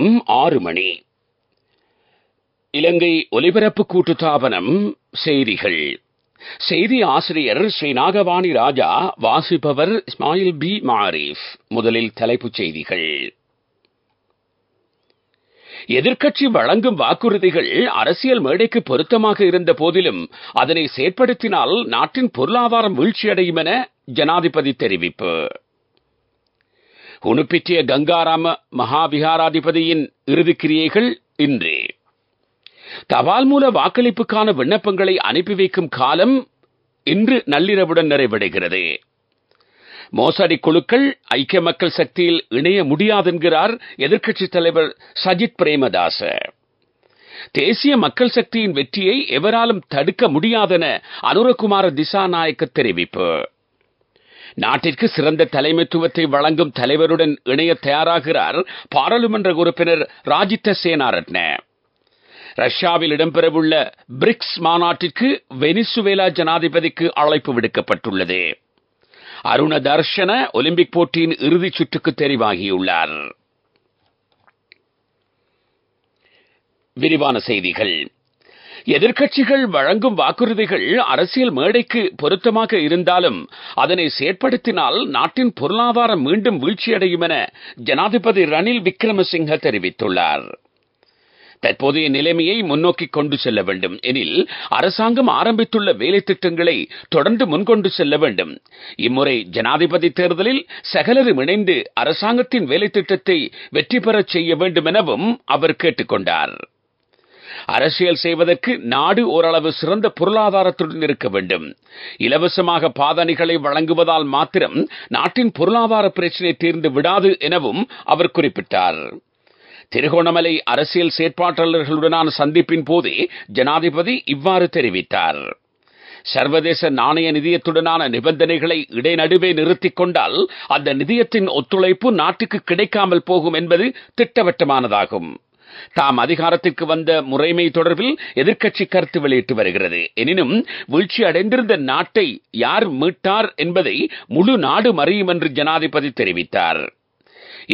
மாலையும் ஆறு மணி இலங்கை ஒலிபரப்பு கூட்டுத்தாபனம் செய்திகள் செய்தி ஆசிரியர் ஸ்ரீ நாகவாணி ராஜா வாசிப்பவர் இஸ்மாயில் பி மாரிஃப் முதலில் தலைப்புச் செய்திகள் எதிர்க்கட்சி வழங்கும் வாக்குறுதிகள் அரசியல் மேடைக்கு பொருத்தமாக இருந்த போதிலும் அதனை செயற்படுத்தினால் நாட்டின் பொருளாதாரம் வீழ்ச்சியடையும் என ஜனாதிபதி தெரிவிப்பு குணுப்பிற்றிய கங்காராம மகாவிகாராதிபதியின் இறுதிக்கிரியைகள் இன்றே தபால் மூல வாக்களிப்புக்கான விண்ணப்பங்களை அனுப்பி வைக்கும் காலம் இன்று நள்ளிரவுடன் நிறைவடைகிறது மோசடி குழுக்கள் ஐக்கிய மக்கள் சக்தியில் இணைய முடியாதென்கிறார் எதிர்க்கட்சித் தலைவர் சஜித் பிரேமதாச தேசிய மக்கள் சக்தியின் வெற்றியை எவராலும் தடுக்க முடியாதென அனுரகுமார திசாநாயக்க தெரிவிப்பு நாட்டிற்கு சிறந்த தலைமைத்துவத்தை வழங்கும் தலைவருடன் இணைய தயாராகிறார் பாராளுமன்ற உறுப்பினர் ராஜித்த சேனாரட்ன ரஷ்யாவில் இடம்பெறவுள்ள பிரிக்ஸ் மாநாட்டிற்கு வெனிசுவேலா ஜனாதிபதிக்கு அழைப்பு விடுக்கப்பட்டுள்ளது அருண தர்ஷன ஒலிம்பிக் போட்டியின் இறுதிச் சுற்றுக்கு தெரிவாகியுள்ளார் விரிவான செய்திகள் எதிர்க்கட்சிகள் வழங்கும் வாக்குறுதிகள் அரசியல் மேடைக்கு பொருத்தமாக இருந்தாலும் அதனை செயற்படுத்தினால் நாட்டின் பொருளாதாரம் மீண்டும் வீழ்ச்சியடையும் என ஜனாதிபதி ரணில் விக்ரமசிங்க தெரிவித்துள்ளார் தற்போதைய நிலைமையை முன்னோக்கி கொண்டு செல்ல வேண்டும் எனில் அரசாங்கம் ஆரம்பித்துள்ள வேலை திட்டங்களை தொடர்ந்து முன்கொண்டு செல்ல வேண்டும் இம்முறை ஜனாதிபதி தேர்தலில் சகலரும் இணைந்து அரசாங்கத்தின் வேலை திட்டத்தை வெற்றி பெறச் செய்ய வேண்டும் எனவும் அவர் கொண்டாா் அரசியல் செய்வதற்கு நாடு ஓரளவு சிறந்த பொருளாதாரத்துடன் இருக்க வேண்டும் இலவசமாக பாதணிகளை வழங்குவதால் மாத்திரம் நாட்டின் பொருளாதார பிரச்சினை தீர்ந்து விடாது எனவும் அவர் குறிப்பிட்டார் திருகோணமலை அரசியல் செயற்பாட்டாளர்களுடனான சந்திப்பின் போதே ஜனாதிபதி இவ்வாறு தெரிவித்தார் சர்வதேச நாணய நிதியத்துடனான நிபந்தனைகளை இடைநடுவே நிறுத்திக் கொண்டால் அந்த நிதியத்தின் ஒத்துழைப்பு நாட்டுக்கு கிடைக்காமல் போகும் என்பது திட்டவட்டமானதாகும் தாம் அதிகாரத்திற்கு வந்த முறைமை தொடர்பில் எதிர்க்கட்சி கருத்து வெளியிட்டு வருகிறது எனினும் வீழ்ச்சி அடைந்திருந்த நாட்டை யார் மீட்டார் என்பதை முழு நாடு மறியும் என்று ஜனாதிபதி தெரிவித்தார்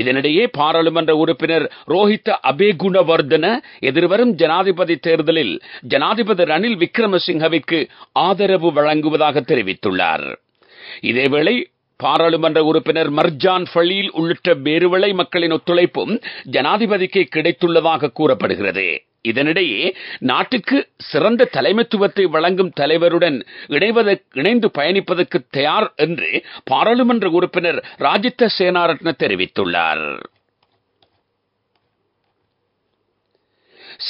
இதனிடையே பாராளுமன்ற உறுப்பினர் ரோஹித் அபேகுணவர்தன எதிர்வரும் ஜனாதிபதி தேர்தலில் ஜனாதிபதி ரணில் விக்ரமசிங்கவிற்கு ஆதரவு வழங்குவதாக தெரிவித்துள்ளார் இதேவேளை பாராளுமன்ற உறுப்பினர் மர்ஜான் ஃபலீல் உள்ளிட்ட வேறுவளை மக்களின் ஒத்துழைப்பும் ஜனாதிபதிக்கு கிடைத்துள்ளதாக கூறப்படுகிறது இதனிடையே நாட்டுக்கு சிறந்த தலைமைத்துவத்தை வழங்கும் தலைவருடன் இணைந்து பயணிப்பதற்கு தயார் என்று பாராளுமன்ற உறுப்பினர் ராஜித்த சேனாரத்ன தெரிவித்துள்ளார்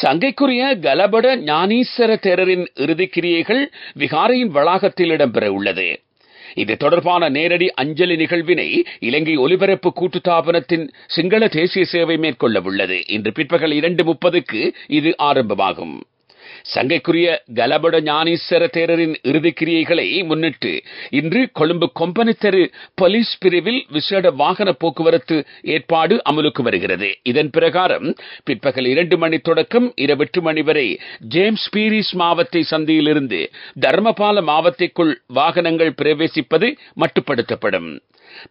சங்கைக்குரிய கலபட ஞானீஸ்வர தேரரின் இறுதிக்கிரியைகள் விகாரையின் வளாகத்தில் இடம்பெற உள்ளது இது தொடர்பான நேரடி அஞ்சலி நிகழ்வினை இலங்கை ஒலிபரப்பு கூட்டுத்தாபனத்தின் சிங்கள தேசிய சேவை மேற்கொள்ள உள்ளது இன்று பிற்பகல் இரண்டு முப்பதுக்கு இது ஆரம்பமாகும் சங்கைக்குரிய கலபட ஞானீஸ்வர தேரரின் இறுதிக்கிரியைகளை முன்னிட்டு இன்று கொழும்பு கொம்பனித்தரு போலீஸ் பிரிவில் விசேட வாகன போக்குவரத்து ஏற்பாடு அமலுக்கு வருகிறது இதன் பிரகாரம் பிற்பகல் இரண்டு மணி தொடக்கம் இரவு எட்டு மணி வரை ஜேம்ஸ் பீரிஸ் மாவத்தை சந்தியிலிருந்து தர்மபால மாவத்திற்குள் வாகனங்கள் பிரவேசிப்பது மட்டுப்படுத்தப்படும்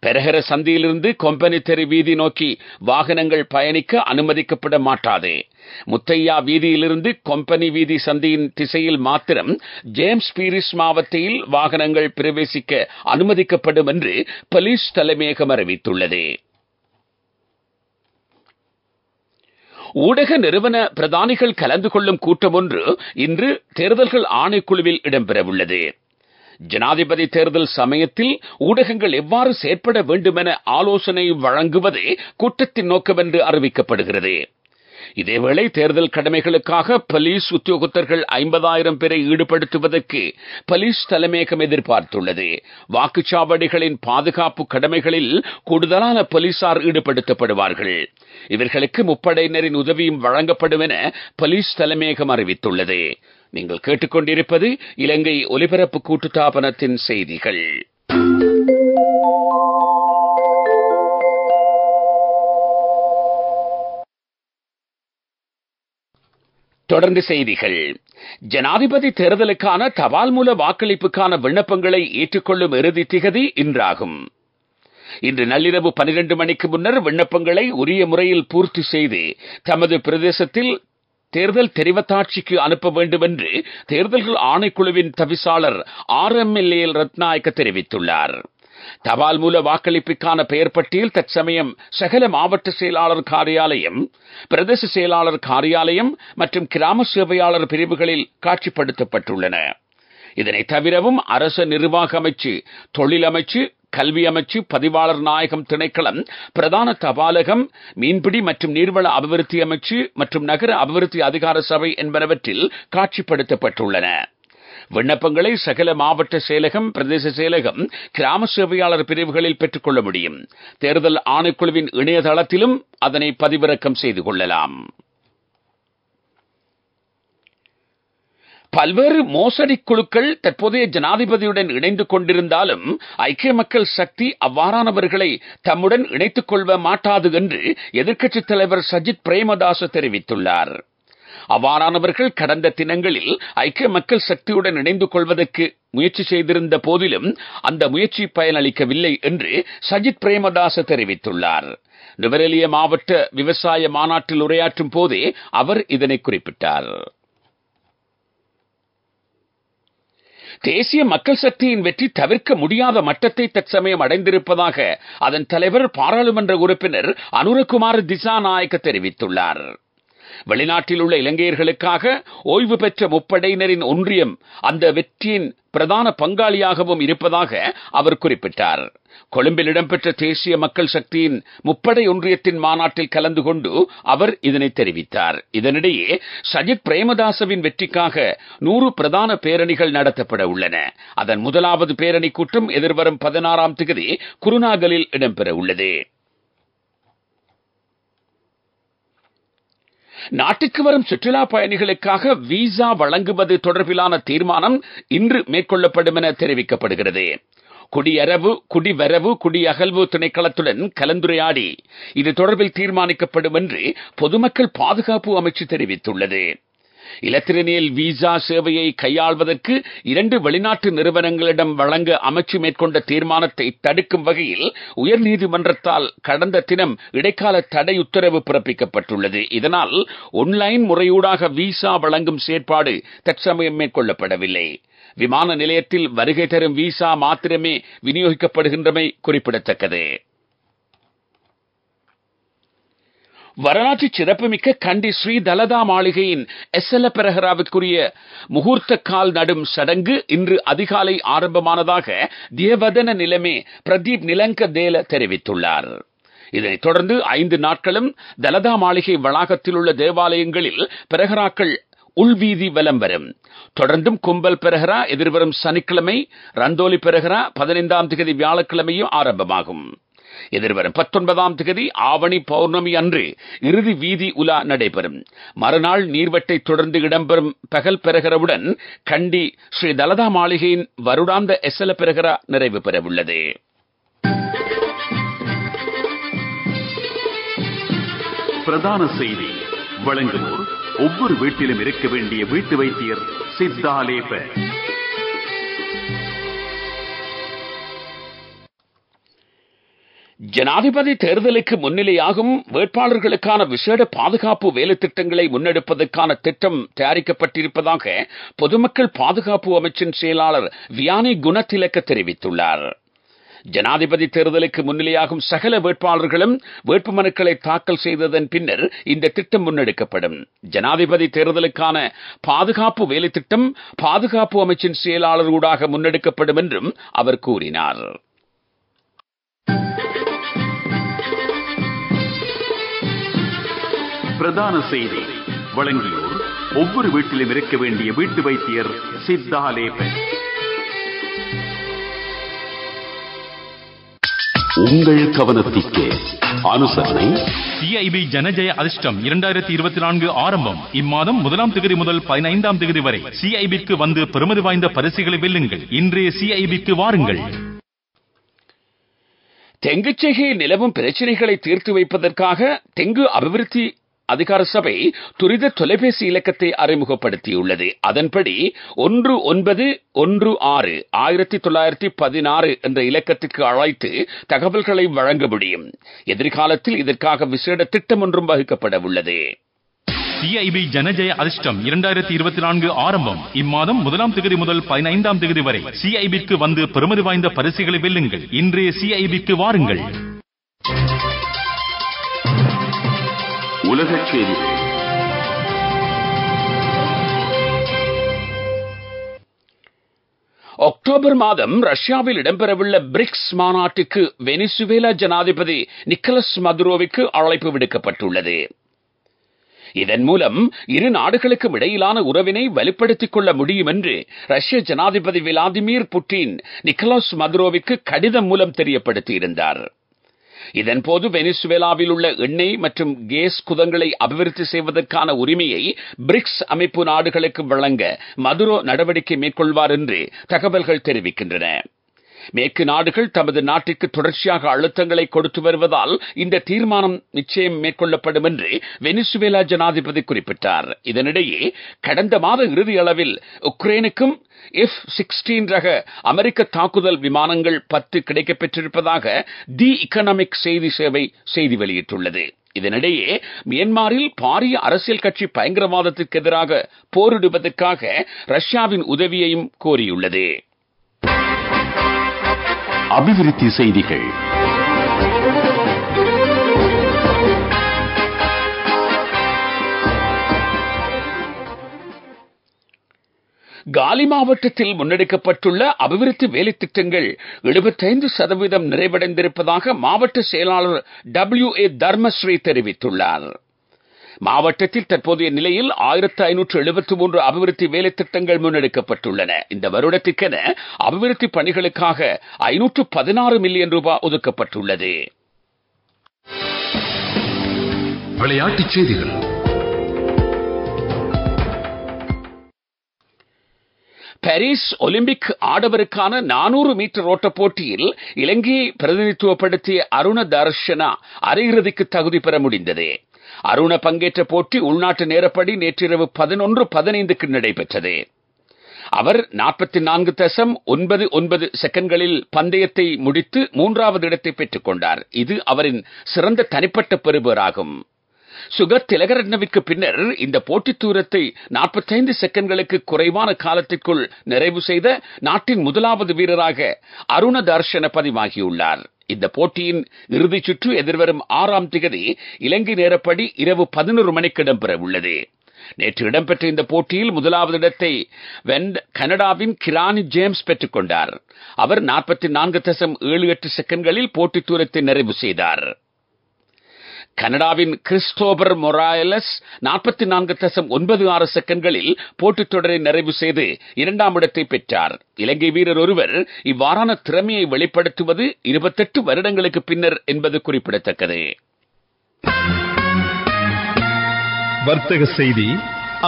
பெருகிற சந்தியிலிருந்து கொம்பனி தெரு வீதி நோக்கி வாகனங்கள் பயணிக்க அனுமதிக்கப்பட மாட்டாது முத்தையா வீதியிலிருந்து கொம்பனி வீதி சந்தியின் திசையில் மாத்திரம் ஜேம்ஸ் பீரிஸ் மாவட்டத்தில் வாகனங்கள் பிரவேசிக்க அனுமதிக்கப்படும் என்று போலீஸ் தலைமையகம் அறிவித்துள்ளது ஊடக நிறுவன பிரதானிகள் கலந்து கொள்ளும் கூட்டம் ஒன்று இன்று தேர்தல்கள் ஆணைக்குழுவில் இடம்பெறவுள்ளது ஜனாதிபதி தேர்தல் சமயத்தில் ஊடகங்கள் எவ்வாறு செயற்பட என ஆலோசனை வழங்குவதே கூட்டத்தின் நோக்கமென்று அறிவிக்கப்படுகிறது இதேவேளை தேர்தல் கடமைகளுக்காக போலீஸ் உத்தியோகத்தர்கள் ஐம்பதாயிரம் பேரை ஈடுபடுத்துவதற்கு போலீஸ் தலைமையகம் எதிர்பார்த்துள்ளது வாக்குச்சாவடிகளின் பாதுகாப்பு கடமைகளில் கூடுதலான போலீசார் ஈடுபடுத்தப்படுவார்கள் இவர்களுக்கு முப்படையினரின் உதவியும் வழங்கப்படும் என போலீஸ் தலைமையகம் அறிவித்துள்ளது நீங்கள் கேட்டுக்கொண்டிருப்பது இலங்கை ஒலிபரப்பு கூட்டுத்தாபனத்தின் செய்திகள் தொடர்ந்து செய்திகள் ஜனாதிபதி தேர்தலுக்கான தபால் மூல வாக்களிப்புக்கான விண்ணப்பங்களை ஏற்றுக்கொள்ளும் இறுதி திகதி இன்றாகும் இன்று நள்ளிரவு பனிரெண்டு மணிக்கு முன்னர் விண்ணப்பங்களை உரிய முறையில் பூர்த்தி செய்து தமது பிரதேசத்தில் தேர்தல் தெரிவத்தாட்சிக்கு அனுப்ப வேண்டும் என்று தேர்தல்கள் ஆணைக்குழுவின் தவிசாளர் R M L A Ratnayake தெரிவித்துள்ளார் தபால் மூல வாக்களிப்புக்கான பெயர் பட்டியல் தற்சமயம் சகல மாவட்ட செயலாளர் காரியாலயம் பிரதேச செயலாளர் காரியாலயம் மற்றும் கிராம சேவையாளர் பிரிவுகளில் காட்சிப்படுத்தப்பட்டுள்ளன இதனை தவிரவும் அரச நிர்வாக அமைச்சு தொழிலமைச்சு கல்வி அமைச்சு பதிவாளர் நாயகம் திணைக்களம் பிரதான தபாலகம் மீன்பிடி மற்றும் நீர்வள அபிவிருத்தி அமைச்சு மற்றும் நகர அபிவிருத்தி அதிகார சபை என்பனவற்றில் காட்சிப்படுத்தப்பட்டுள்ளன விண்ணப்பங்களை சகல மாவட்ட செயலகம் பிரதேச செயலகம் கிராம சேவையாளர் பிரிவுகளில் பெற்றுக்கொள்ள முடியும் தேர்தல் ஆணைக்குழுவின் இணையதளத்திலும் அதனை பதிவிறக்கம் செய்து கொள்ளலாம் பல்வேறு மோசடி குழுக்கள் தற்போதைய ஜனாதிபதியுடன் இணைந்து கொண்டிருந்தாலும் ஐக்கிய மக்கள் சக்தி அவ்வாறானவர்களை தம்முடன் இணைத்துக் கொள்ள மாட்டாது என்று எதிர்க்கட்சித் தலைவர் சஜித் பிரேமதாச தெரிவித்துள்ளார் அவ்வாறானவர்கள் கடந்த தினங்களில் ஐக்கிய மக்கள் சக்தியுடன் இணைந்து கொள்வதற்கு முயற்சி செய்திருந்த போதிலும் அந்த முயற்சி பயனளிக்கவில்லை என்று சஜித் பிரேமதாச தெரிவித்துள்ளார் நுவரெலிய மாவட்ட விவசாய மாநாட்டில் உரையாற்றும் போதே அவர் இதனை குறிப்பிட்டார் தேசிய மக்கள் சக்தியின் வெற்றி தவிர்க்க முடியாத மட்டத்தை தற்சமயம் அடைந்திருப்பதாக அதன் தலைவர் பாராளுமன்ற உறுப்பினர் அனுரகுமார் திசாநாயக்க தெரிவித்துள்ளார் வெளிநாட்டில் உள்ள இலங்கையர்களுக்காக ஓய்வு பெற்ற முப்படையினரின் ஒன்றியம் அந்த வெற்றியின் பிரதான பங்காளியாகவும் இருப்பதாக அவர் குறிப்பிட்டார் கொழும்பில் இடம்பெற்ற தேசிய மக்கள் சக்தியின் முப்படை ஒன்றியத்தின் மாநாட்டில் கலந்து கொண்டு அவர் இதனை தெரிவித்தார் இதனிடையே சஜித் பிரேமதாசவின் வெற்றிக்காக நூறு பிரதான பேரணிகள் நடத்தப்பட உள்ளன அதன் முதலாவது பேரணி கூட்டம் எதிர்வரும் பதினாறாம் தேதி குருநாகலில் இடம்பெற உள்ளது நாட்டுக்கு வரும் சுற்றுலா பயணிகளுக்காக விசா வழங்குவது தொடர்பிலான தீர்மானம் இன்று மேற்கொள்ளப்படும் என தெரிவிக்கப்படுகிறது குடியரவு குடிவரவு குடியகல்வு திணைக்களத்துடன் கலந்துரையாடி இது தொடர்பில் தீர்மானிக்கப்படும் என்று பொதுமக்கள் பாதுகாப்பு அமைச்சு தெரிவித்துள்ளது இலத்திரனியல் விசா சேவையை கையாள்வதற்கு இரண்டு வெளிநாட்டு நிறுவனங்களிடம் வழங்க அமைச்சு மேற்கொண்ட தீர்மானத்தை தடுக்கும் வகையில் உயர்நீதிமன்றத்தால் கடந்த தினம் இடைக்கால தடை உத்தரவு பிறப்பிக்கப்பட்டுள்ளது இதனால் ஒன்லைன் முறையூடாக விசா வழங்கும் செயற்பாடு தற்சமயம் மேற்கொள்ளப்படவில்லை விமான நிலையத்தில் வருகை தரும் விசா மாத்திரமே விநியோகிக்கப்படுகின்றமை குறிப்பிடத்தக்கது வரலாற்று சிறப்புமிக்க கண்டி ஸ்ரீ தலதா மாளிகையின் எஸ் எஸ்எல பெரஹராவிற்குரிய முகூர்த்த கால் நடும் சடங்கு இன்று அதிகாலை ஆரம்பமானதாக தேவதன நிலமே பிரதீப் நிலங்க தேல தெரிவித்துள்ளார் இதனைத் தொடர்ந்து ஐந்து நாட்களும் தலதா மாளிகை வளாகத்தில் உள்ள தேவாலயங்களில் பெரஹராக்கள் உள்வீதி வலம் வரும் தொடர்ந்தும் கும்பல் பெருகரா எதிர்வரும் சனிக்கிழமை ரந்தோலி பெருகரா பதினைந்தாம் தேதி வியாழக்கிழமையும் ஆரம்பமாகும் எதிர்வரும் பத்தொன்பதாம் தேதி ஆவணி பௌர்ணமி அன்று இறுதி வீதி உலா நடைபெறும் மறுநாள் நீர்வட்டை தொடர்ந்து இடம்பெறும் பகல் பெறுகிறவுடன் கண்டி ஸ்ரீ தலதா மாளிகையின் வருடாந்த எஸ்எல பெறுகிறா நிறைவு பெறவுள்ளது பிரதான செய்தி வழங்குவோர் ஒவ்வொரு வீட்டிலும் இருக்க வேண்டிய வீட்டு வைத்தியர் சித்தாலேபர் ஜனாதிபதி தேர்தலுக்கு முன்னிலையாகும் வேட்பாளர்களுக்கான விசேட பாதுகாப்பு வேலை திட்டங்களை முன்னெடுப்பதற்கான திட்டம் தயாரிக்கப்பட்டிருப்பதாக பொதுமக்கள் பாதுகாப்பு அமைச்சின் செயலாளர் வியானி குணத்திலக்க தெரிவித்துள்ளார் ஜனாதிபதி தேர்தலுக்கு முன்னிலையாகும் சகல வேட்பாளர்களும் வேட்புமனுக்களை தாக்கல் செய்ததன் பின்னர் இந்த திட்டம் முன்னெடுக்கப்படும் ஜனாதிபதி தேர்தலுக்கான பாதுகாப்பு வேலை திட்டம் பாதுகாப்பு அமைச்சின் செயலாளர் ஊடாக முன்னெடுக்கப்படும் என்றும் அவர் கூறினார் பிரதான செய்தி வழங்கியோர் ஒவ்வொரு வீட்டிலும் இருக்க வேண்டிய வீட்டு வைத்தியர் சித்தாலேபன் உங்கள் கவனத்திற்கு அனுசரணை சிஐபி e ஜனஜய அதிர்ஷ்டம் இரண்டாயிரத்தி இருபத்தி நான்கு ஆரம்பம் இம்மாதம் முதலாம் தேதி முதல் பதினைந்தாம் தேதி வரை சிஐபிக்கு வந்து பெருமதி வாய்ந்த பரிசுகளை வெல்லுங்கள் இன்றைய சிஐபிக்கு வாருங்கள் தெங்குச்செகையில் நிலவும் பிரச்சனைகளை தீர்த்து வைப்பதற்காக தெங்கு அபிவிருத்தி அதிகார சபை துரித தொலைபேசி இலக்கத்தை அறிமுகப்படுத்தியுள்ளது அதன்படி ஒன்று ஒன்பது ஒன்று ஆறு ஆயிரத்தி தொள்ளாயிரத்தி பதினாறு என்ற இலக்கத்திற்கு அழைத்து தகவல்களை வழங்க முடியும் எதிர்காலத்தில் இதற்காக விசேட திட்டம் ஒன்றும் வகுக்கப்பட உள்ளது சிஐபி ஜனஜய அதிர்ஷ்டம் இரண்டாயிரத்தி இருபத்தி நான்கு ஆரம்பம் இம்மாதம் முதலாம் தேதி முதல் பதினைந்தாம் தேதி வரை சிஐபிக்கு வந்து பெருமதி வாய்ந்த பரிசுகளை வெல்லுங்கள் இன்றைய சிஐபிக்கு வாருங்கள் உலகச் செய்தி அக்டோபர் மாதம் ரஷ்யாவில் இடம்பெறவுள்ள பிரிக்ஸ் மாநாட்டுக்கு வெனிசுவேலா ஜனாதிபதி நிக்கலஸ் மதுரோவிக்கு அழைப்பு விடுக்கப்பட்டுள்ளது இதன் மூலம் இரு நாடுகளுக்கும் இடையிலான உறவினை வலுப்படுத்திக் கொள்ள முடியும் என்று ரஷ்ய ஜனாதிபதி விளாடிமிர் புட்டின் நிக்கலாஸ் மதுரோவிக்கு கடிதம் மூலம் தெரியப்படுத்தியிருந்தாா் இதன்போது வெனிசுவேலாவில் உள்ள எண்ணெய் மற்றும் கேஸ் குதங்களை அபிவிருத்தி செய்வதற்கான உரிமையை பிரிக்ஸ் அமைப்பு நாடுகளுக்கு வழங்க மதுரோ நடவடிக்கை மேற்கொள்வார் என்று தகவல்கள் தெரிவிக்கின்றன மேற்கு நாடுகள் தமது நாட்டிற்கு தொடர்ச்சியாக அழுத்தங்களை கொடுத்து வருவதால் இந்த தீர்மானம் நிச்சயம் மேற்கொள்ளப்படும் என்று வெனிசுவேலா ஜனாதிபதி குறிப்பிட்டார் இதனிடையே கடந்த மாத இறுதி அளவில் உக்ரைனுக்கும் எஃப் சிக்ஸ்டீன் ரக அமெரிக்க தாக்குதல் விமானங்கள் பத்து கிடைக்கப்பெற்றிருப்பதாக தி இக்கனாமிக் செய்தி சேவை செய்தி வெளியிட்டுள்ளது இதனிடையே மியன்மாரில் பாரிய அரசியல் கட்சி பயங்கரவாதத்திற்கு எதிராக போரிடுவதற்காக ரஷ்யாவின் உதவியையும் கோரியுள்ளது அபிவிருத்தி செய்திகள் காலி மாவட்டத்தில் முன்னெடுக்கப்பட்டுள்ள அபிவிருத்தி வேலைத்திட்டங்கள் எழுபத்தைந்து சதவீதம் நிறைவடைந்திருப்பதாக மாவட்ட செயலாளர் டபிள்யூ ஏ தர்மஸ்ரீ தெரிவித்துள்ளார் மாவட்டத்தில் தற்போதைய நிலையில் ஆயிரத்து ஐநூற்று எழுபத்தி மூன்று அபிவிருத்தி வேலை திட்டங்கள் முன்னெடுக்கப்பட்டுள்ளன இந்த வருடத்திற்கென அபிவிருத்தி பணிகளுக்காக ஐநூற்று பதினாறு மில்லியன் ரூபாய் ஒதுக்கப்பட்டுள்ளது விளையாட்டுச் செய்திகள் பாரிஸ் ஒலிம்பிக் ஆடவருக்கான நானூறு மீட்டர் ஓட்டப் போட்டியில் இலங்கையை பிரதிநிதித்துவப்படுத்திய அருண தர்ஷனா அரையிறுதிக்கு தகுதி பெற முடிந்தது அருண பங்கேற்ற போட்டி உள்நாட்டு நேரப்படி நேற்றிரவு பதினொன்று பதினைந்துக்கு நடைபெற்றது அவர் நாற்பத்தி நான்கு தசம் ஒன்பது ஒன்பது செகண்ட்களில் பந்தயத்தை முடித்து மூன்றாவது இடத்தை பெற்றுக் கொண்டார் இது அவரின் சிறந்த தனிப்பட்ட பெறுபேராகும் சுகர் திலகரட்னவிற்கு பின்னர் இந்த போட்டித் தூரத்தை நாற்பத்தைந்து செகண்ட்களுக்கு குறைவான காலத்திற்குள் நிறைவு செய்த நாட்டின் முதலாவது வீரராக அருண தர்ஷன பதிவாகியுள்ளார் இந்த போட்டியின் இறுதிச் சுற்று எதிர்வரும் ஆறாம் திகதி இலங்கை நேரப்படி இரவு பதினொரு மணிக்கு இடம்பெறவுள்ளது நேற்று இடம்பெற்ற இந்த போட்டியில் முதலாவது இடத்தை கனடாவின் கிரானி ஜேம்ஸ் பெற்றுக் கொண்டார் அவர் நாற்பத்தி நான்கு தசம் ஏழு எட்டு செகண்ட்களில் போட்டித் தூரத்தை நிறைவு செய்தாா் கனடாவின் கிறிஸ்டோபர் மொராயலஸ் நாற்பத்தி நான்கு தசம் ஒன்பது ஆறு செகண்ட்களில் போட்டித் தொடரை நிறைவு செய்து இரண்டாம் இடத்தை பெற்றார் இலங்கை வீரர் ஒருவர் இவ்வாறான திறமையை வெளிப்படுத்துவது இருபத்தெட்டு வருடங்களுக்கு பின்னர் என்பது குறிப்பிடத்தக்கது வர்த்தக செய்தி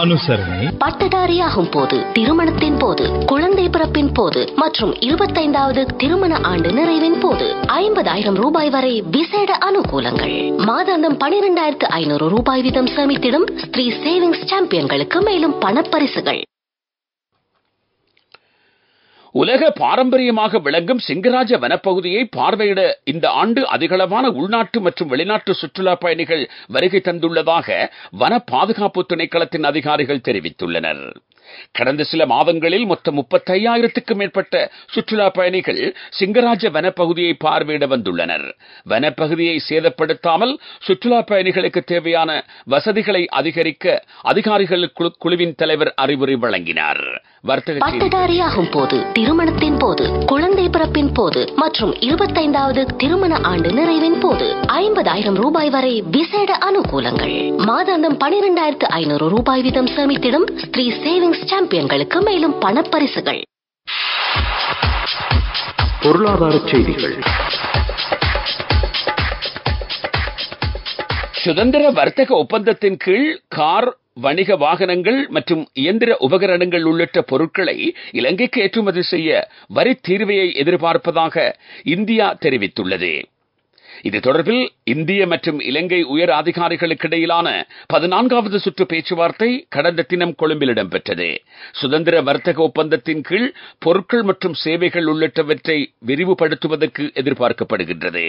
அனுசரணை பட்டதாரியாகும் போது திருமணத்தின் போது குழந்தை பிறப்பின் போது மற்றும் இருபத்தைந்தாவது திருமண ஆண்டு நிறைவின் போது ஐம்பதாயிரம் ரூபாய் வரை விசேட அனுகூலங்கள் மாதாந்தம் பனிரெண்டாயிரத்து ஐநூறு ரூபாய் வீதம் சேமித்திடும் ஸ்ரீ சேவிங்ஸ் சாம்பியன்களுக்கு மேலும் பணப்பரிசுகள் உலக பாரம்பரியமாக விளங்கும் சிங்கராஜ வனப்பகுதியை பார்வையிட இந்த ஆண்டு அதிகளவான உள்நாட்டு மற்றும் வெளிநாட்டு சுற்றுலா பயணிகள் வருகை தந்துள்ளதாக வன பாதுகாப்பு திணைக்களத்தின் அதிகாரிகள் தெரிவித்துள்ளனர் கடந்த சில மாதங்களில் மொத்தம் முப்பத்தையாயிரத்துக்கும் மேற்பட்ட சுற்றுலா பயணிகள் சிங்கராஜ வனப்பகுதியை பார்வையிட வந்துள்ளனர் வனப்பகுதியை சேதப்படுத்தாமல் சுற்றுலா பயணிகளுக்கு தேவையான வசதிகளை அதிகரிக்க அதிகாரிகள் குழுவின் தலைவர் அறிவுரை வழங்கினார் பட்டதாரியாகும் போது திருமணத்தின் போது குழந்தை பிறப்பின் போது மற்றும் இருபத்தைந்தாவது திருமண ஆண்டு நிறைவின் போது ஐம்பதாயிரம் ரூபாய் வரை விசேட அனுகூலங்கள் மாதாந்தம் பனிரெண்டாயிரத்து ஐநூறு ரூபாய் வீதம் சேமித்திடும் ஸ்ரீ சேவிங்ஸ் சாம்பியன்களுக்கு மேலும் பணப்பரிசுகள் பொருளாதார செய்திகள் சுதந்திர வர்த்தக ஒப்பந்தத்தின் கீழ் கார் வணிக வாகனங்கள் மற்றும் இயந்திர உபகரணங்கள் உள்ளிட்ட பொருட்களை இலங்கைக்கு ஏற்றுமதி செய்ய வரி தீர்வையை எதிர்பார்ப்பதாக இந்தியா தெரிவித்துள்ளது இது தொடர்பில் இந்திய மற்றும் இலங்கை உயர் அதிகாரிகளுக்கு இடையிலான பதினான்காவது சுற்று பேச்சுவார்த்தை கடந்த தினம் கொழும்பில் இடம்பெற்றது சுதந்திர வர்த்தக ஒப்பந்தத்தின் கீழ் பொருட்கள் மற்றும் சேவைகள் உள்ளிட்டவற்றை விரிவுபடுத்துவதற்கு எதிர்பார்க்கப்படுகின்றது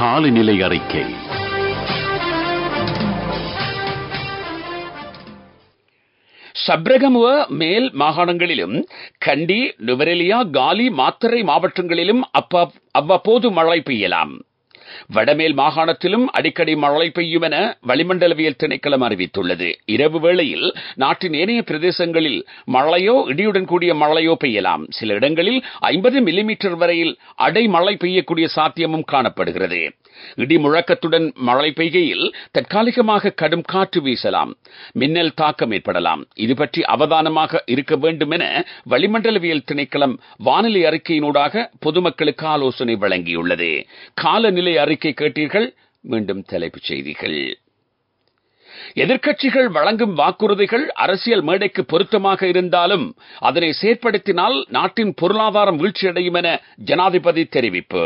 காலநிலை அறிக்கை சப்ரகமுவ மேல் மாகாணங்களிலும் கண்டி நுவரெலியா காலி மாத்தரை மாவட்டங்களிலும் அவ்வப்போது மழை பெய்யலாம் வடமேல் மாகாணத்திலும் அடிக்கடி மழை பெய்யும் என வளிமண்டலவியல் திணைக்களம் அறிவித்துள்ளது இரவு வேளையில் நாட்டின் ஏனைய பிரதேசங்களில் மழையோ இடியுடன் கூடிய மழையோ பெய்யலாம் சில இடங்களில் ஐம்பது மில்லிமீட்டர் வரையில் அடை மழை பெய்யக்கூடிய சாத்தியமும் காணப்படுகிறது இடி முழக்கத்துடன் மழை பெய்கையில் தற்காலிகமாக கடும் காற்று வீசலாம் மின்னல் தாக்கம் ஏற்படலாம் இது பற்றி அவதானமாக இருக்க வேண்டும் என வளிமண்டலவியல் திணைக்களம் வானிலை அறிக்கையினூடாக பொதுமக்களுக்கு ஆலோசனை வழங்கியுள்ளது காலநிலை அறிக்கை கேட்டீர்கள் மீண்டும் தலைப்புச் செய்திகள் எதிர்க்கட்சிகள் வழங்கும் வாக்குறுதிகள் அரசியல் மேடைக்கு பொருத்தமாக இருந்தாலும் அதனை செயற்படுத்தினால் நாட்டின் பொருளாதாரம் வீழ்ச்சியடையும் என ஜனாதிபதி தெரிவிப்பு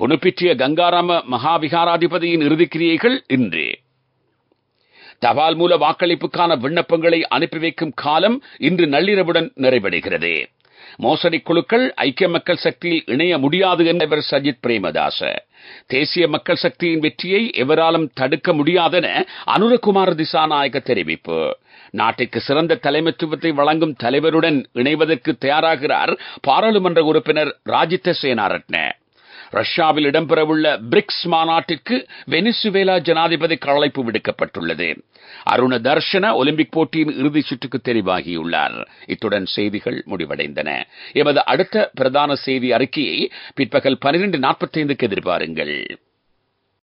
குணுப்பிற்றிய கங்காராம மகாவிகாராதிபதியின் இறுதிக்கிரியைகள் இன்று தபால் மூல வாக்களிப்புக்கான விண்ணப்பங்களை அனுப்பி வைக்கும் காலம் இன்று நள்ளிரவுடன் நிறைவடைகிறது மோசடி குழுக்கள் ஐக்கிய மக்கள் சக்தியில் இணைய முடியாது என்றவர் சஜித் பிரேமதாச தேசிய மக்கள் சக்தியின் வெற்றியை எவராலும் தடுக்க முடியாதென அனுரகுமார் திசாநாயக தெரிவிப்பு நாட்டிற்கு சிறந்த தலைமைத்துவத்தை வழங்கும் தலைவருடன் இணைவதற்கு தயாராகிறார் பாராளுமன்ற உறுப்பினர் ராஜித்த சேனாரட்ன ரஷ்யாவில் இடம்பெறவுள்ள பிரிக்ஸ் மாநாட்டிற்கு வெனிசுவேலா ஜனாதிபதி கலைப்பு விடுக்கப்பட்டுள்ளது அருண தர்ஷன ஒலிம்பிக் போட்டியின் இறுதிச் சுற்றுக்கு தெரிவாகியுள்ளார் இத்துடன் செய்திகள் முடிவடைந்தன எமது அடுத்த பிரதான செய்தி அறிக்கையை பிற்பகல் பனிரெண்டு நாற்பத்தைந்துக்கு எதிர்பாருங்கள்